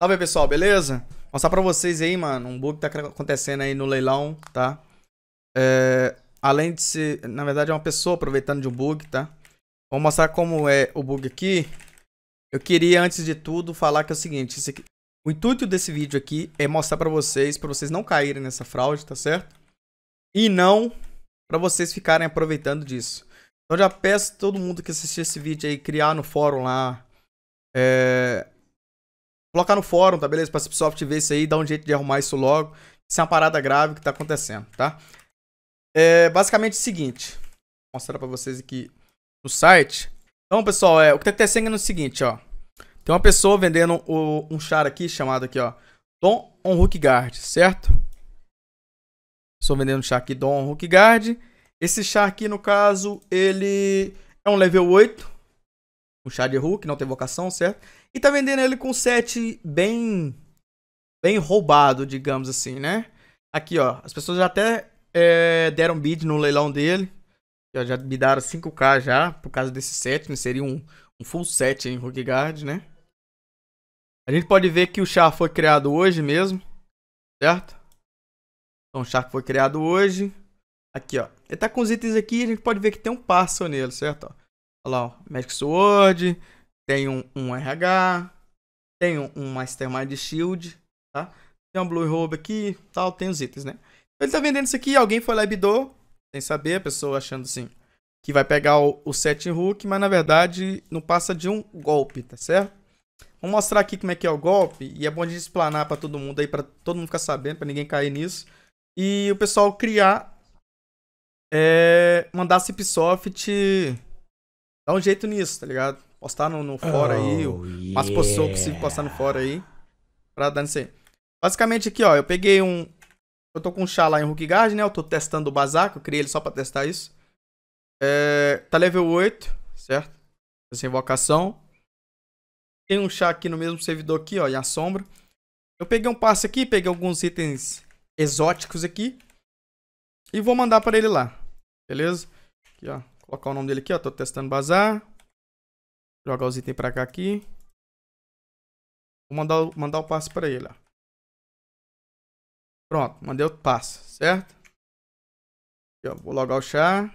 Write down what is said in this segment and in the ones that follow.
Salve pessoal, beleza? Vou mostrar pra vocês aí, mano, um bug que tá acontecendo aí no leilão, tá? É, além de ser, na verdade é uma pessoa aproveitando de um bug, tá? Vou mostrar como é o bug aqui. Eu queria, antes de tudo, falar que é o seguinte, esse aqui, o intuito desse vídeo aqui é mostrar para vocês, para vocês não caírem nessa fraude, tá certo? E não para vocês ficarem aproveitando disso. Então já peço todo mundo que assistir esse vídeo aí, criar no fórum lá, é... colocar no fórum, tá beleza? Para a Cipsoft ver isso aí, dar um jeito de arrumar isso logo. Isso é uma parada grave que tá acontecendo, tá? É basicamente é o seguinte, vou mostrar para vocês aqui no site. Então, pessoal, é, o que tá acontecendo é o seguinte, ó. Tem uma pessoa vendendo o, um char aqui chamado aqui, ó. Dom on Hook Guard, certo? Estou vendendo um char aqui, Dom on Hook Guard. Esse char aqui, no caso, ele é um level 8. Um char de Hulk, não tem vocação, certo? E tá vendendo ele com 7 bem bem roubado, digamos assim, né? Aqui, ó. As pessoas já até é, deram bid no leilão dele. Já, já bidaram 5k já, por causa desse set. Seria um, um full set em hulk Guard, né? A gente pode ver que o char foi criado hoje mesmo, certo? Então o char foi criado hoje. Aqui, ó. Ele tá com os itens aqui a gente pode ver que tem um parcel nele, certo? Olha lá, ó. Magic Sword, tem um, um RH, tem um, um Mastermind Shield, tá? Tem um Blue Robe aqui, tal, tem os itens, né? Ele tá vendendo isso aqui, alguém foi lá e bidou, sem saber, a pessoa achando assim, que vai pegar o, o set hook, mas na verdade não passa de um golpe, tá certo? Vamos mostrar aqui como é que é o golpe. E é bom gente explanar para todo mundo aí, para todo mundo ficar sabendo, para ninguém cair nisso. E o pessoal criar. É, mandar a Cipsoft dar um jeito nisso, tá ligado? Postar no, no fora oh, aí. O oh, yeah. mais possível possível postar no fora aí. Pra dar nisso aí. Basicamente aqui, ó. Eu peguei um. Eu tô com um chá lá em Rook Guard, né? Eu tô testando o Bazar, eu criei ele só pra testar isso. É, tá level 8, certo? Essa invocação. Tem um chá aqui no mesmo servidor aqui, ó, em sombra. Eu peguei um passe aqui, peguei alguns itens exóticos aqui. E vou mandar para ele lá. Beleza? Aqui, ó. Colocar o nome dele aqui, ó. Tô testando bazar. Jogar os itens para cá aqui. Vou mandar, mandar o passe para ele, ó. Pronto, mandei o passe, certo? Aqui, ó, vou logar o chá.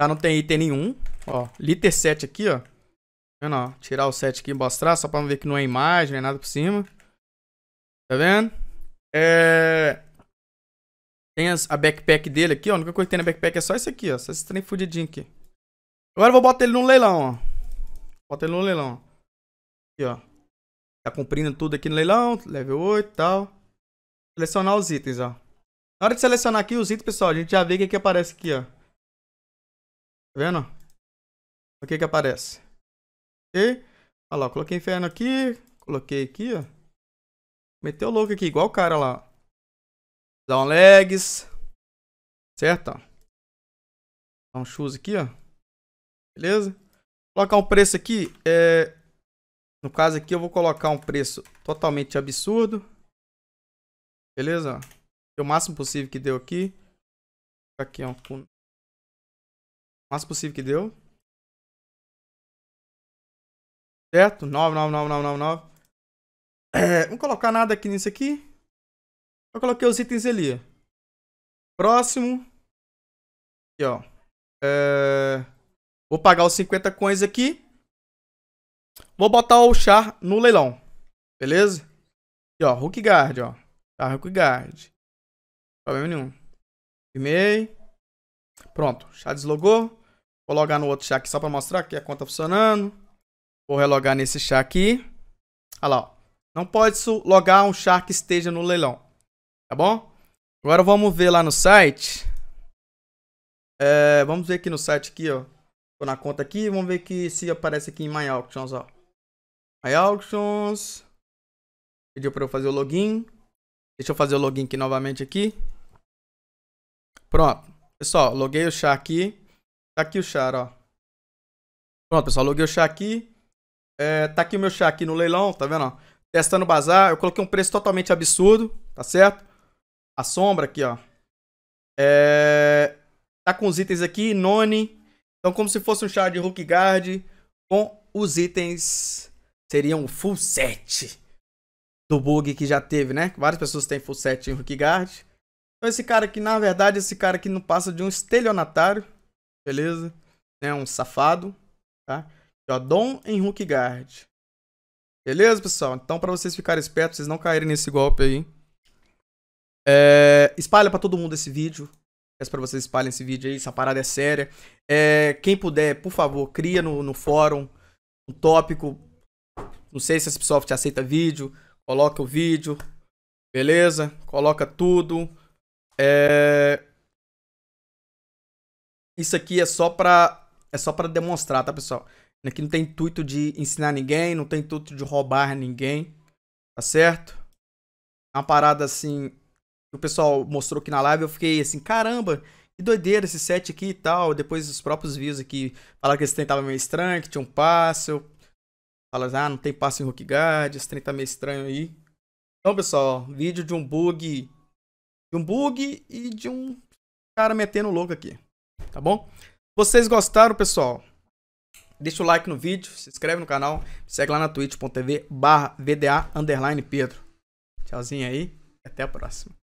Já não tem item nenhum, ó. Liter 7 aqui, ó vendo, ó? Tirar o set aqui e mostrar, só pra não ver que não é imagem, não é nada por cima. Tá vendo? É... Tem as, a backpack dele aqui, ó. A única coisa que tem na backpack é só isso aqui, ó. Só esse trem fudidinho aqui. Agora eu vou botar ele no leilão, ó. Bota ele no leilão. Aqui, ó. Tá cumprindo tudo aqui no leilão. Level 8 e tal. Selecionar os itens, ó. Na hora de selecionar aqui os itens, pessoal, a gente já vê o que, que aparece aqui, ó. Tá vendo? O que que aparece? Olha lá, coloquei inferno aqui, coloquei aqui, ó. Meteu louco aqui, igual o cara lá. dá um legs, certo? Dá um shoes aqui, ó. Beleza? Colocar um preço aqui, é... No caso aqui eu vou colocar um preço totalmente absurdo. Beleza? O máximo possível que deu aqui. Aqui, ó. O máximo possível que deu. Certo? 99999. É, não colocar nada aqui nisso aqui. Eu coloquei os itens ali. Próximo. Aqui, ó. É... Vou pagar os 50 coins aqui. Vou botar o char no leilão. Beleza? Aqui, ó. Hook Guard, ó. Tá, Hook Guard. Problema nenhum. Firmei. Pronto. Chá deslogou. Vou logar no outro chá aqui só pra mostrar que a conta tá funcionando. Vou relogar nesse char aqui. Olha lá, ó. Não pode logar um char que esteja no leilão. Tá bom? Agora vamos ver lá no site. É, vamos ver aqui no site aqui, ó. Tô na conta aqui. Vamos ver aqui se aparece aqui em My Auctions, ó. My Auctions. Pediu para eu fazer o login. Deixa eu fazer o login aqui novamente aqui. Pronto. Pessoal, loguei o char aqui. Tá aqui o char, ó. Pronto, pessoal, loguei o char aqui. É, tá aqui o meu chá aqui no leilão, tá vendo? Ó? Testando o bazar. Eu coloquei um preço totalmente absurdo, tá certo? A sombra aqui, ó. É, tá com os itens aqui, noni. Então, como se fosse um chá de Hulk Guard com os itens. Seriam um full set do bug que já teve, né? Várias pessoas têm full set em Hulk Guard. Então, esse cara aqui, na verdade, esse cara aqui não passa de um estelionatário, beleza? É um safado, tá? Jadon em Hook Guard. Beleza, pessoal? Então, para vocês ficarem espertos, vocês não caírem nesse golpe aí. É... Espalha para todo mundo esse vídeo. Peço para vocês espalhem esse vídeo aí, essa parada é séria. É... Quem puder, por favor, cria no, no fórum um tópico. Não sei se a Cipsoft aceita vídeo. Coloca o vídeo. Beleza? Coloca tudo. É... Isso aqui é só pra... É só pra demonstrar, tá, pessoal? Aqui né, não tem intuito de ensinar ninguém, não tem intuito de roubar ninguém, tá certo? Uma parada assim que o pessoal mostrou aqui na live, eu fiquei assim, caramba, que doideira esse set aqui e tal. Depois os próprios views aqui falaram que esse trem tava meio estranho, que tinha um passo. Falaram, ah, não tem passo em rookie Guard, esse trem tá meio estranho aí. Então, pessoal, vídeo de um bug. De um bug e de um cara metendo louco aqui. Tá bom? Vocês gostaram, pessoal? Deixa o like no vídeo, se inscreve no canal, segue lá na twitch.tv barra VDA underline Pedro. Tchauzinho aí, até a próxima.